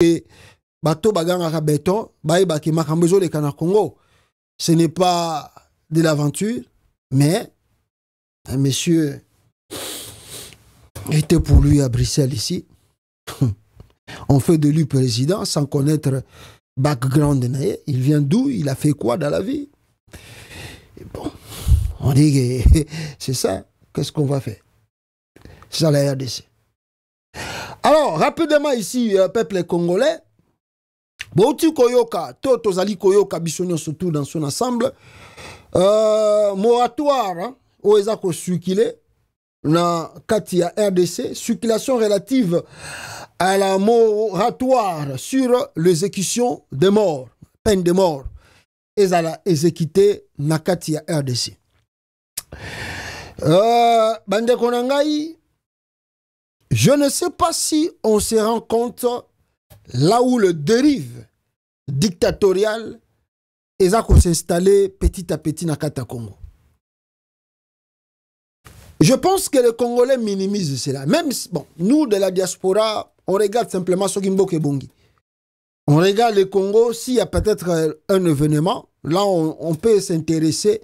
et bato congo ce n'est pas de l'aventure mais un hein, monsieur était pour lui à bruxelles ici on fait de lui président sans connaître background il vient d'où il a fait quoi dans la vie bon on dit que c'est ça qu'est-ce qu'on va faire c'est ça la RDC alors, rapidement ici, euh, peuple congolais, Bouti Koyoka, Toto Zali Koyoka, Bissonio surtout dans son ensemble, euh, moratoire, hein, Oezako Sukile, na Katia RDC, circulation relative à la moratoire sur l'exécution des morts, peine de mort, ezala exécuté na Katia RDC. Euh, bande konangai, je ne sais pas si on se rend compte là où le dérive dictatorial est s'installer petit à petit dans le Congo. Je pense que les Congolais minimisent cela. Même bon, nous de la diaspora, on regarde simplement Sogimbo Kebongi. On regarde le Congo, s'il y a peut-être un événement, là on, peut s'intéresser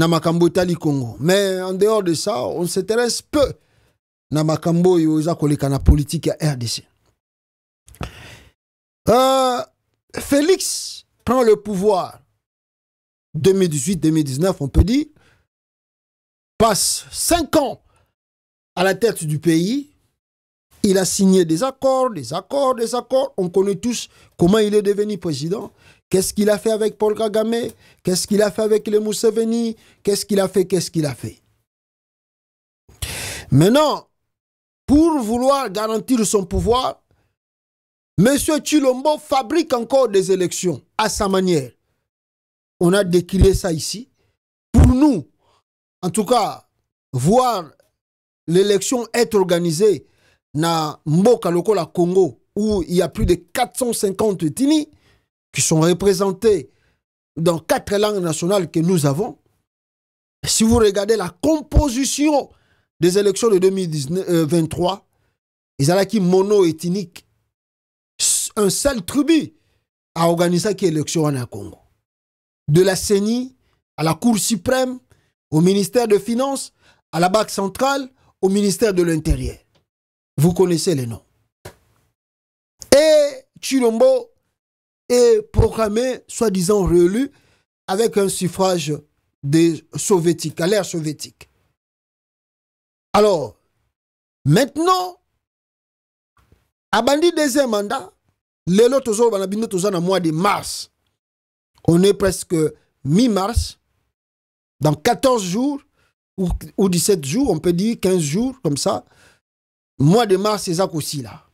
à Makambotali Congo. Mais en dehors de ça, on s'intéresse peu na makambo eza koleka na politique à rdc euh, félix prend le pouvoir 2018-2019 on peut dire passe 5 ans à la tête du pays il a signé des accords, des accords, des accords. On connaît tous comment il est devenu président. Qu'est-ce qu'il a fait avec Paul Kagame Qu'est-ce qu'il a fait avec les Mousseveni Qu'est-ce qu'il a fait Qu'est-ce qu'il a fait Maintenant, pour vouloir garantir son pouvoir, M. Chilombo fabrique encore des élections à sa manière. On a décrié ça ici. Pour nous, en tout cas, voir l'élection être organisée na Mboka Lokola Congo, où il y a plus de 450 Tini qui sont représentés dans quatre langues nationales que nous avons. Si vous regardez la composition des élections de 2023, euh, qui mono ethnique un seul tribu a organisé qui élection en Congo. De la CENI à la Cour suprême, au ministère des Finances, à la Banque centrale, au ministère de l'Intérieur. Vous connaissez les noms. Et Chilombo est proclamé, soi-disant réélu, avec un suffrage des soviétiques, à l'ère soviétique. Alors, maintenant, Bandi deuxième mandat, les lot banabino dans mois de mars. On est presque mi-mars. Dans 14 jours ou, 17 jours, on peut dire 15 jours comme ça. Mois de mars, c'est ça aussi là.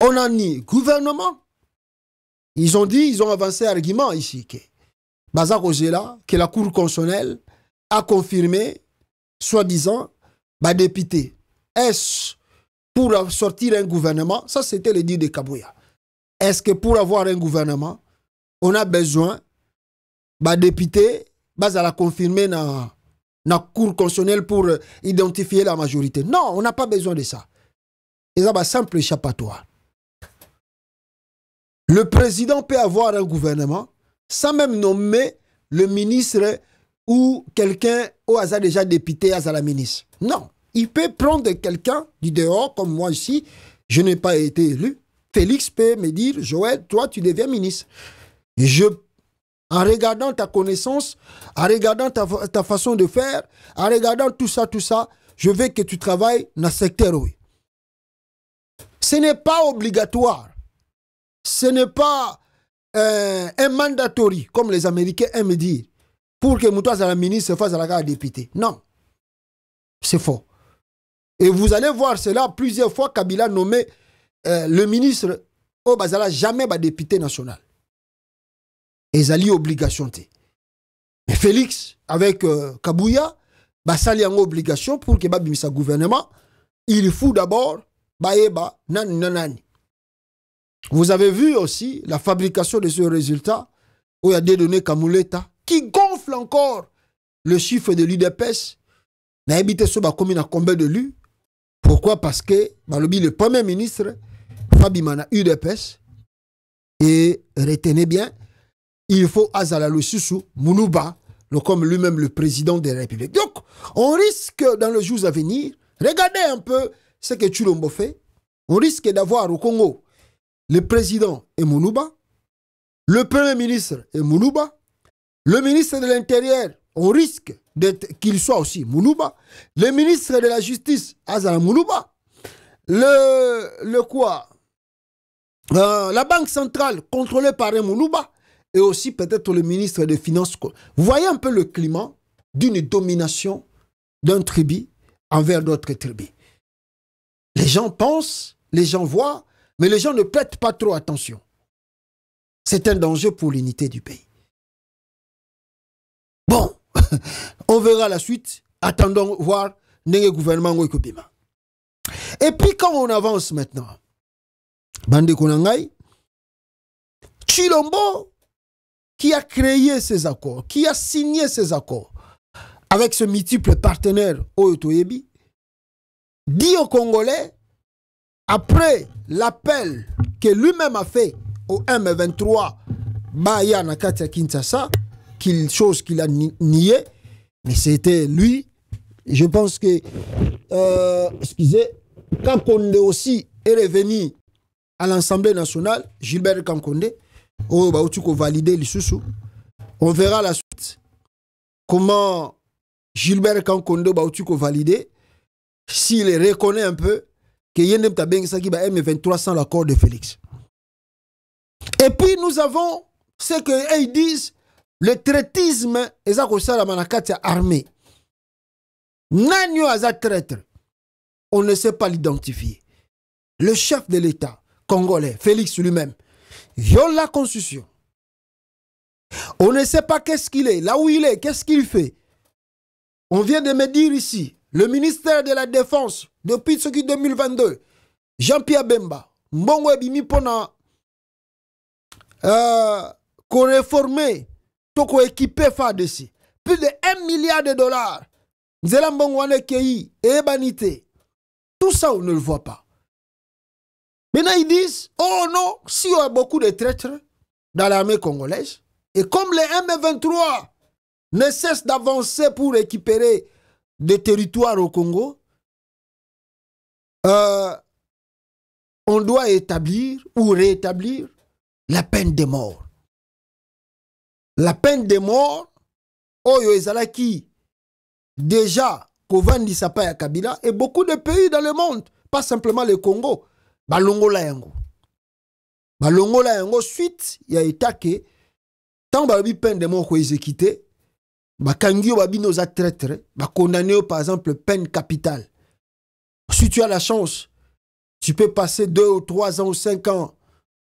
On a ni gouvernement. Ils ont dit, ils ont avancé argument ici que que la Cour constitutionnelle a confirmé soi-disant, bas député. Est-ce pour sortir un gouvernement Ça, c'était le dit de Kabouya. Est-ce que pour avoir un gouvernement, on a besoin bah, député, de à la confirmer dans la Cour constitutionnelle pour euh, identifier la majorité Non, on n'a pas besoin de ça. Et ça, bah, simple échappatoire. Le président peut avoir un gouvernement sans même nommer le ministre ou quelqu'un au hasard déjà député à la ministre. Non, il peut prendre quelqu'un du dehors, comme moi ici, je n'ai pas été élu. Félix peut me dire, Joël, toi, tu deviens ministre. Je, en regardant ta connaissance, en regardant ta, façon de faire, en regardant tout ça, tout ça, je veux que tu travailles dans le secteur. Oui. Ce n'est pas obligatoire. Ce n'est pas euh, un mandatory, comme les Américains aiment dire pour que la ministre fasse à la député. Non. C'est faux. Et vous allez voir cela plusieurs fois Kabila nommé euh, le ministre au jamais député national. Zali, obligation l'obligation Mais Félix avec euh, Kabouya bas a obligation pour que ba sa gouvernement, il faut d'abord nan nanani. Vous avez vu aussi la fabrication de ce résultat où il y a des données l'état qui encore le chiffre de l'UDPS. n'a Soba commune à de lui. Pourquoi Parce que le premier ministre, Fabimana UDPS, et retenez bien, il faut Azala le Susu, Mounouba, comme lui-même le président de la République. Donc, on risque dans les jours à venir, regardez un peu ce que Chulombo fait, on risque d'avoir au Congo le président et Mounouba, le premier ministre et Mounouba, le ministre de l'Intérieur, on risque qu'il soit aussi Moulouba. Le ministre de la Justice, Azara Moulouba. Le, le quoi euh, La Banque centrale, contrôlée par Moulouba. Et aussi peut-être le ministre des Finances. Vous voyez un peu le climat d'une domination d'un tribut envers d'autres tribus. Les gens pensent, les gens voient, mais les gens ne prêtent pas trop attention. C'est un danger pour l'unité du pays. Bon, on verra la suite. Attendons voir le gouvernement Et puis quand on avance maintenant, Bande Konangai, Chilombo, qui a créé ces accords, qui a signé ces accords avec ce multiple partenaire Oyotoyebi, dit aux Congolais, après l'appel que lui-même a fait au M23 Baya Nakatia Kinshasa, chose qu'il a nié mais c'était lui. Je pense que, euh, excusez, quand Kondé aussi est revenu à l'Assemblée nationale, Gilbert Kankonde, oh, bah, tu valider le sous On verra la suite. Comment Gilbert Kankonde, bah, valider, s'il reconnaît un peu que Yenem qui bah, M23 sans l'accord de Félix. Et puis nous avons ce qu'ils disent le traitisme, cest ça la la armée N'anyo on ne sait pas l'identifier le chef de l'état congolais félix lui-même viole la constitution on ne sait pas qu'est-ce qu'il est là où il est qu'est-ce qu'il fait on vient de me dire ici le ministère de la défense depuis ce qui 2022 Jean-Pierre Bemba mbongo ebimi na toko équipé FADC. Plus de 1 milliard de dollars. Tout ça, on ne le voit pas. Maintenant, ils disent, oh non, si y a beaucoup de traîtres dans l'armée congolaise, et comme les M23 ne cessent d'avancer pour récupérer des territoires au Congo, euh, on doit établir ou réétablir la peine de mort la peine de mort oyo ezalaki déjà Kovandi pa ya kabila et beaucoup de pays dans le monde pas simplement le congo Balongo yango Balongo yango suite ya tant que la peine de mort koexékite bakangi Babi nous traîtres, traître a condamné par exemple peine capitale si tu as la chance tu peux passer deux ou trois ans ou cinq ans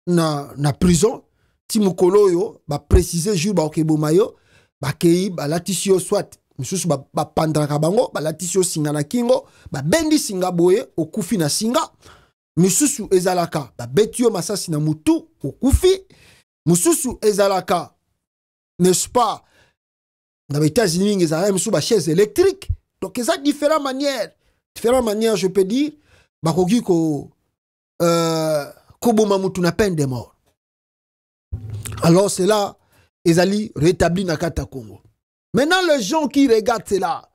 na, na prison ti mokolo oyo baprécise jour bakoki eboma yo bakei balatisi yo swat mosusu bapandraka bango balatisi yo singa na kingo babendi singa boye okufi na singa misusu ezalaka babeti yo masasi na motu okufi mosusu ezalaka n'est-ce pas na baétats-unis mingi ezalaka mosusu bachaise électrique donc eza différent manière différent manière je peux dire bakoki ko euh, koboma motu na peine de mort Alors cela, Ezali rétablit Nakata Congo. Maintenant, les gens qui regardent cela,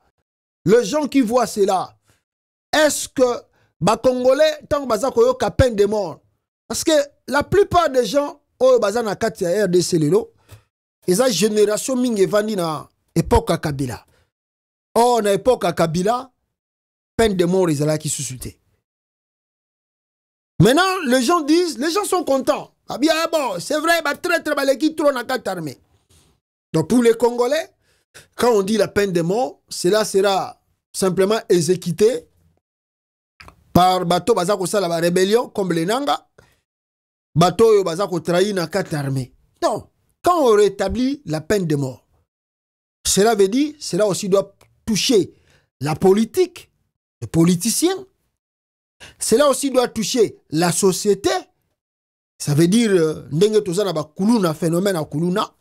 les gens qui voient cela, est-ce que les Congolais, tant que la peine de mort, parce que la plupart des gens, au oh, baza na de RDC lelo, génération mingi na époque Kabila. Or oh, dans l'époque à Kabila, peine de mort qui qui Maintenant, les gens disent, les gens sont contents. Ah bien, ah bon, c'est vrai, bah, très, très, qui l'équipe trop dans armée. Donc, pour les Congolais, quand on dit la peine de mort, cela sera simplement exécuté par bateau baza ça la rébellion comme les nanga bateau oyo baza trahi à carte armée non quand on rétablit la peine de mort cela veut dire cela aussi doit toucher la politique les politiciens cela aussi doit toucher la société ça veut dire, que euh, phénomène à kuluna.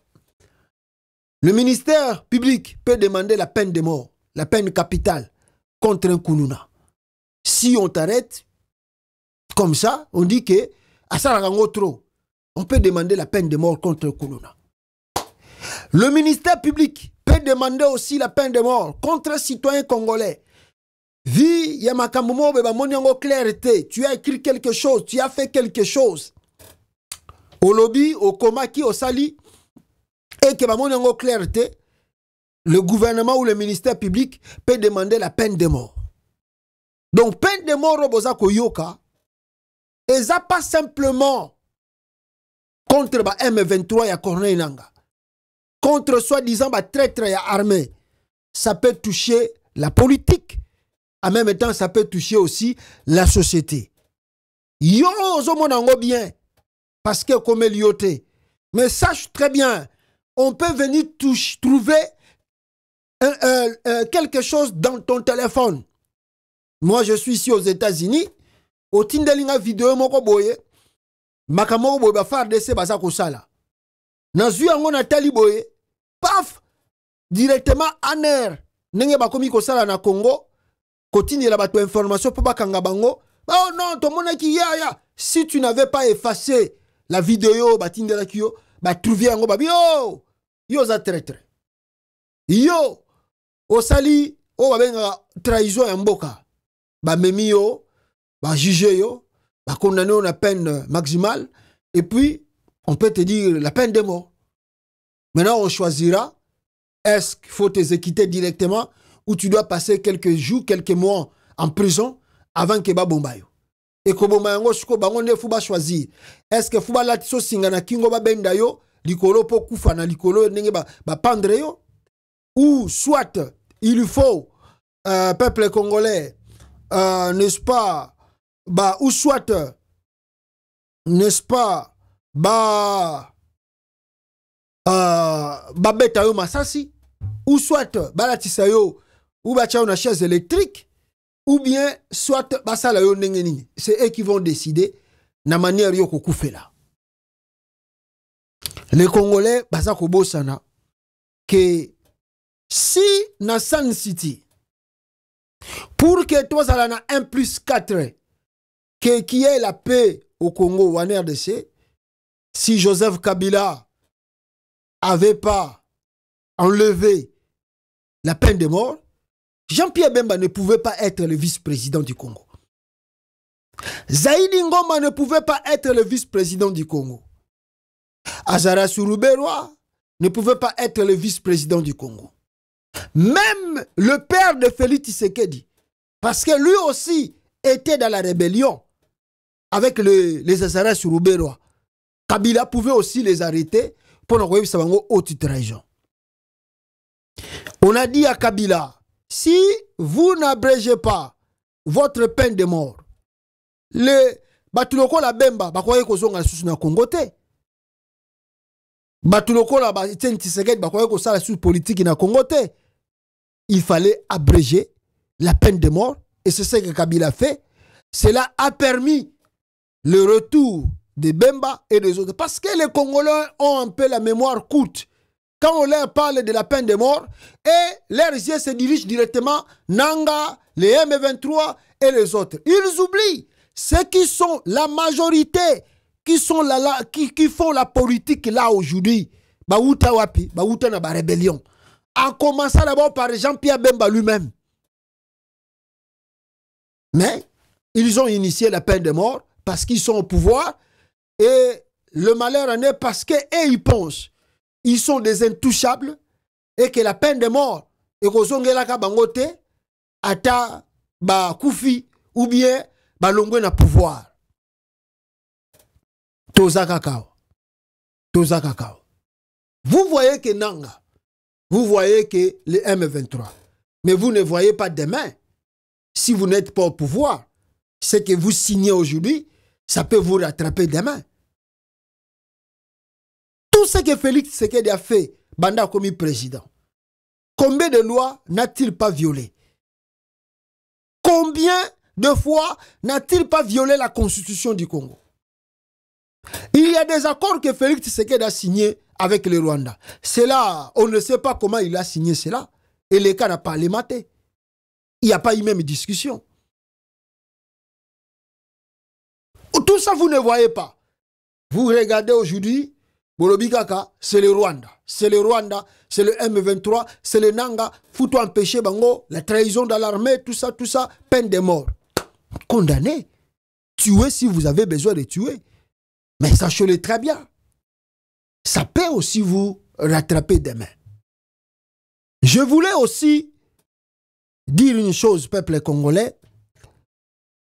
Le ministère public peut demander la peine de mort, la peine capitale contre un kuluna. Si on t'arrête comme ça, on dit que ah, trop. On peut demander la peine de mort contre un kuluna. Le ministère public peut demander aussi la peine de mort contre un citoyen congolais. Vie, clarté. Tu as écrit quelque chose, tu as fait quelque chose olobi au osali que, que sali, clair le gouvernement ou le ministère public peut demander la peine de mort donc peine de mort Roboza boza et ça pas simplement contre bah, m23 et corneille nanga contre soi-disant bah, traître ya armée ça peut toucher la politique en même temps ça peut toucher aussi la société yo bien parce que comme lioté. Mais sache très bien, on peut venir touche, trouver quelque chose dans ton téléphone. Moi, je suis ici aux États-Unis. Au Tindelinga vidéo, moko boye. Makamoko boye, faire de se basa kosala. Nazui ango na tali boye. Paf! Directement en air. Nenge bakomi kosala na Congo. la bato information pour bakanga bango. Oh non, ton qui ya ya. Si tu n'avais pas effacé la vidéo, la trouver en batrouve yango babi yo yo za traître yo osali oyo benga trahison en bah bamemi yo la yo condamné à la peine maximale et puis on peut te dire la peine de mort maintenant on choisira est-ce qu'il faut t'exécuter directement ou tu dois passer quelques jours quelques mois en prison avant que babomba ekoboma yango sikoyo bango nde fu bashwazir estce fu balati sosinga na kingo babenda yo likolo mpo kufa na likolo ndenge bapandre ba yo ou soit il faut euh, peuple congolais euh, n'est-ce pas ba ou soit n'est-ce pas ba euh, babeta yo masasi ou soit balatisa yo ou batia yo na chaise électrique ou bien soit bah, c'est eux qui vont décider la manière yo là. les congolais c'est bah, kobosana que si na San City pour que tu na 1 plus 4 que qui est la paix au Congo ou en RDC si Joseph Kabila avait pas enlevé la peine de mort Jean-Pierre Bemba ne pouvait pas être le vice-président du Congo. Zaidi Ngoma ne pouvait pas être le vice-président du Congo. Azara Sourouberwa ne pouvait pas être le vice-président du Congo. Même le père de Félix Tshisekedi, parce que lui aussi était dans la rébellion avec les Azara Sourouberwa. Kabila pouvait aussi les arrêter pour envoyer au haute trahison. On a dit à Kabila, si vous n'abrégez pas votre peine de mort, le Batuloko, la bemba bakoki kozonga lisusu na kongo Batuloko bato lokola batieni tisekedi bakoki kosala lisusu na congo il fallait abréger la peine de mort et c'est ce que kabila fait cela a permis le retour de bemba et des autres parce que les congolais ont un peu la mémoire courte quand on leur parle de la peine de mort, et leurs yeux se dirigent directement Nanga, les M23 et les autres. Ils oublient ceux qui sont la majorité, qui, sont qui, font la politique là aujourd'hui. Bahouta wapi, rébellion. En commençant d'abord par Jean-Pierre Bemba lui-même. Mais ils ont initié la peine de mort parce qu'ils sont au pouvoir et le malheur en est parce qu'ils ils pensent ils sont des intouchables et que la peine de mort en bango te ata bakufi ou bien balongwe na pouvoir toza kaka toza kaka vous voyez que nanga vous voyez que les M23 mais vous ne voyez pas demain si vous n'êtes pas au pouvoir ce que vous signez aujourd'hui ça peut vous rattraper demain tout ce que Félix Tshisekedi a fait, Banda comme commis président. Combien de lois n'a-t-il pas violé Combien de fois n'a-t-il pas violé la constitution du Congo Il y a des accords que Félix Tshisekedi a signés avec le Rwanda. Cela, on ne sait pas comment il a signé cela. Et le cas n'a pas allé maté. Il n'y a pas eu même discussion. Tout ça, vous ne voyez pas. Vous regardez aujourd'hui c'est le rwanda c'est le rwanda c'est le m23 c'est le nanga faut empêcher bango la trahison dans l'armée tout ça tout ça peine de mort condamné tuez si vous avez besoin de tuer mais sachez-le très bien ça peut aussi vous rattraper demain je voulais aussi dire une chose peuple congolais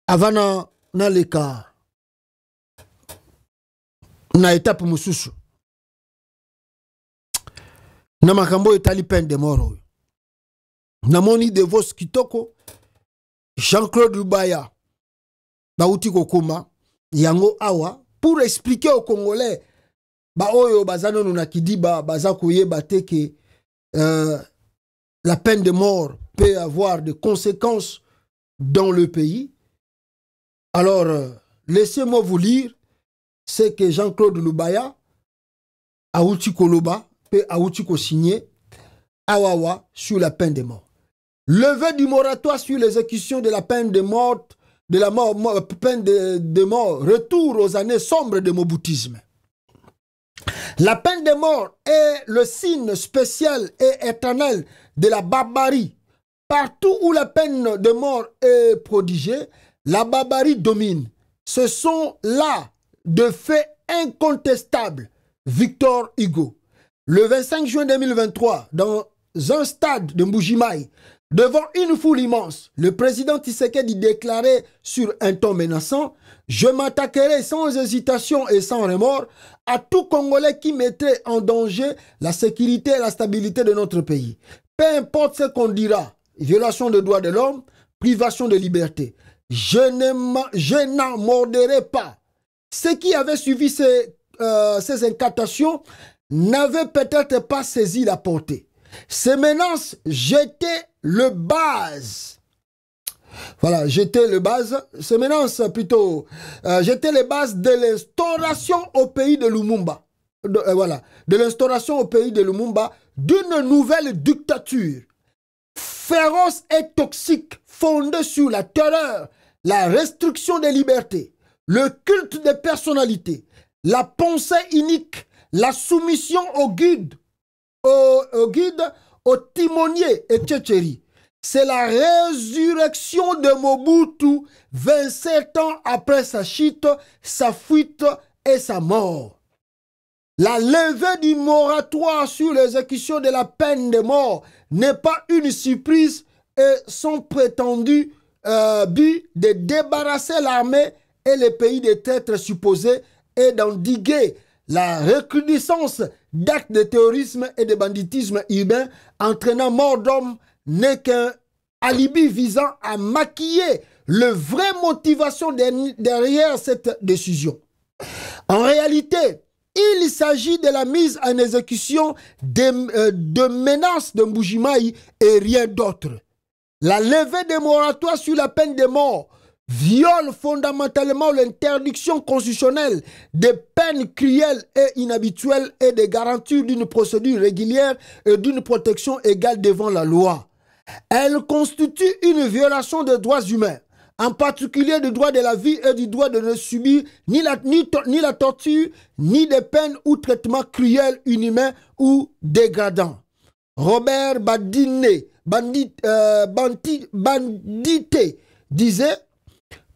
avant dans les cas na étape na makambo oyo peine de mort oyo namoni devos kitoko jean-claude lubaya bauti yango awa pour expliquer aux congolais que na kidiba euh, la peine de mort peut avoir des conséquences dans le pays alors euh, laissez-moi vous lire ce que jean-claude lubaya auti koloba Ouchiko signé awawa sur la peine de mort Levé du moratoire sur l'exécution de la peine de mort de la mort, peine de, mort retour aux années sombres de mobutisme la peine de mort est le signe spécial et éternel de la barbarie partout où la peine de mort est prodigée la barbarie domine ce sont là de faits incontestables Victor Hugo le 25 juin 2023, dans un stade de Mbujimaï, devant une foule immense, le président Tshisekedi déclarait sur un ton menaçant Je m'attaquerai sans hésitation et sans remords à tout Congolais qui mettrait en danger la sécurité et la stabilité de notre pays. Peu importe ce qu'on dira violation des droits de l'homme, privation de liberté. Je n'en morderai pas. Ceux qui avait suivi ces, euh, ces incantations n'avait peut-être pas saisi la portée. Ces menaces jetaient le base. Voilà, j'étais le base, menaces plutôt, euh, le base de l'instauration au pays de Lumumba. Euh, voilà, de l'instauration au pays de Lumumba d'une nouvelle dictature féroce et toxique fondée sur la terreur, la restriction des libertés, le culte des personnalités, la pensée inique. La soumission au guide, au, guide, au timonier et C'est la résurrection de Mobutu 27 ans après sa chute, sa fuite et sa mort. La levée du moratoire sur l'exécution de la peine de mort n'est pas une surprise et son prétendu euh, but de débarrasser l'armée et le pays des têtes supposés et d'endiguer la recrudescence d'actes de terrorisme et de banditisme urbain entraînant mort d'hommes n'est qu'un alibi visant à maquiller le vraie motivation derrière cette décision. En réalité, il s'agit de la mise en exécution euh, de, menaces de Mbujimaï et rien d'autre. La levée des moratoires sur la peine de mort, viole fondamentalement l'interdiction constitutionnelle des peines cruelles et inhabituelles et des garanties d'une procédure régulière et d'une protection égale devant la loi. Elle constitue une violation des droits humains, en particulier du droit de la vie et du droit de ne subir ni la, torture, ni des peines ou traitements cruels, inhumains ou dégradants. Robert euh, bandité, disait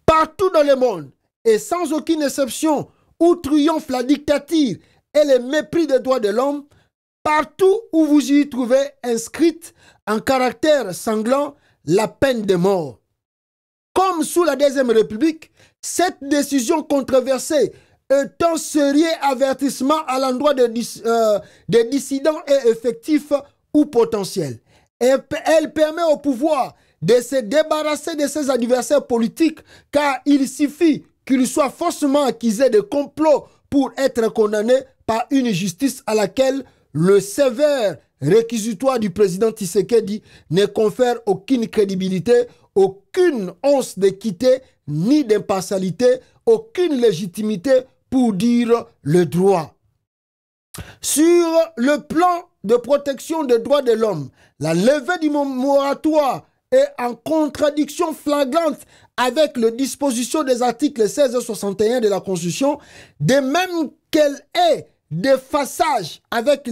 partout dans le monde, et sans aucune exception, où triomphe la dictature et le mépris des droits de l'homme, partout où vous y trouvez inscrite en caractère sanglant la peine de mort. Comme sous la Deuxième République, cette décision controversée est un sérieux avertissement à l'endroit des, euh, dissidents et effectifs ou potentiels. elle permet au pouvoir de se débarrasser de ses adversaires politiques, car il suffit qu'il soit forcément accusés de complot pour être condamné par une justice à laquelle le sévère réquisitoire du président Tshisekedi ne confère aucune crédibilité, aucune once d'équité ni d'impartialité, aucune légitimité pour dire le droit. Sur le plan de protection des droits de l'homme, la levée du moratoire est en contradiction flagrante avec les dispositions des articles 16 et 61 de la Constitution, de même qu'elle est d'effaçage avec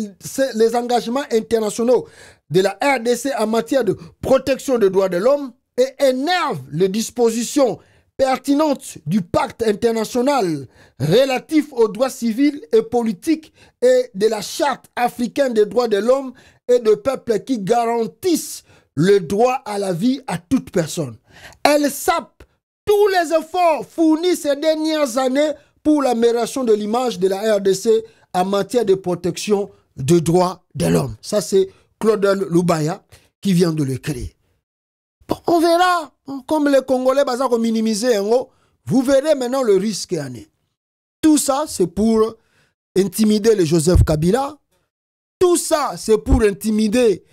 les engagements internationaux de la RDC en matière de protection des droits de l'homme et énerve les dispositions pertinentes du pacte international relatif aux droits civils et politiques et de la charte africaine des droits de l'homme et de peuples qui garantissent le droit à la vie à toute personne. Elle sape tous les efforts fournis ces dernières années pour l'amélioration de l'image de la RDC en matière de protection des droits de l'homme. Ça, c'est Claude Lubaya qui vient de le créer. on verra, comme les Congolais, bah, ont minimisé, hein, oh. vous verrez maintenant le risque est Tout ça, c'est pour intimider le Joseph Kabila. Tout ça, c'est pour intimider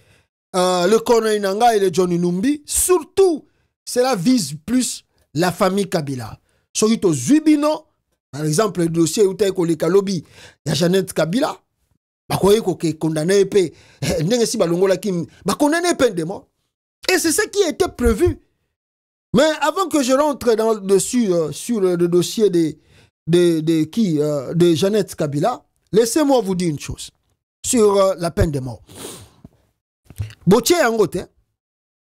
euh, le Corneille Nanga et le Johnny Numbi, surtout, cela vise plus la famille Kabila. aux Zubino, par exemple, le dossier où t'es collé Kalobi, il y a Jeannette Kabila, bah, condamné épée, eh, ndenge balongola bah, condamné peine de mort. Et c'est ce qui était prévu. Mais avant que je rentre dans, dessus euh, sur le, dossier de, de, de qui euh, de Jeannette Kabila, laissez-moi vous dire une chose sur la peine de mort botie yango te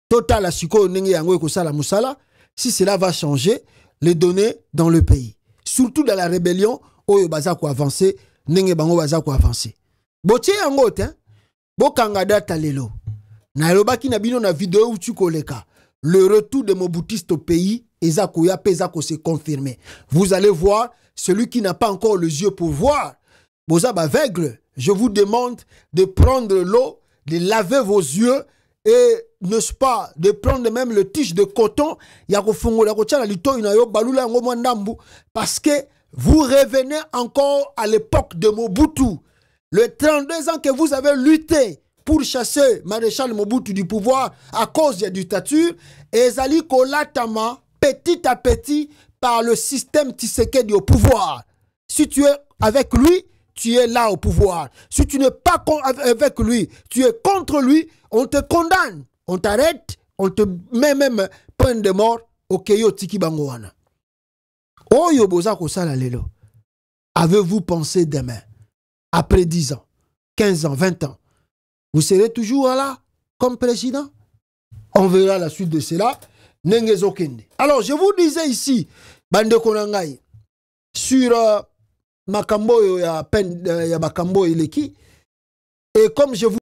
totala siko ndenge yango sala musala si cela va changer les données dans le pays surtout dans la rébellion oyo baza avance, ndenge bango baza avance. botie yango te bokanga data lelo elobaki na bino na video tu koleka le retour de mobutiste au pays eza koya mpe se confirmer. vous allez voir celui qui n'a pas encore les yeux pour voir boza aveugle. je vous demande de prendre l'eau de laver vos yeux et n'est-ce pas de prendre même le tige de coton parce que vous revenez encore à l'époque de Mobutu le 32 ans que vous avez lutté pour chasser maréchal Mobutu du pouvoir à cause de la dictature ezali kolatama petit à petit par le système Tshisekedi au pouvoir si tu es avec lui tu es là au pouvoir. Si tu n'es pas avec lui, tu es contre lui, on te condamne, on t'arrête, on te met même peine de mort au Keyo Tiki Bangoana. Oyo sala Lelo, avez-vous pensé demain, après 10 ans, 15 ans, 20 ans, vous serez toujours là comme président On verra la suite de cela. Alors, je vous disais ici, Bande Konangai, sur. Euh, makambo ya peine euh, ya est qui et comme je vous